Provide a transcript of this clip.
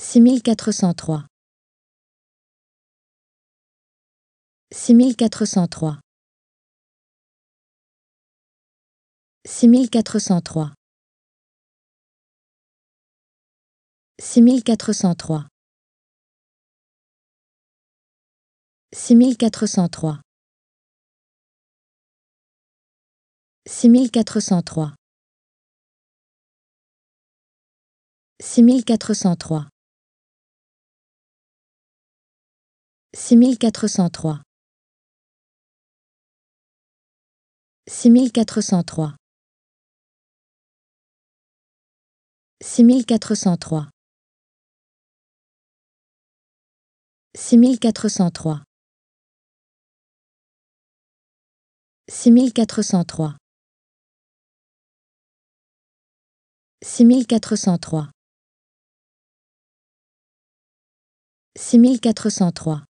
6403 6403 6403 6403 6403 6403 6403 6403 6403 6403 6403 6403 6403 6403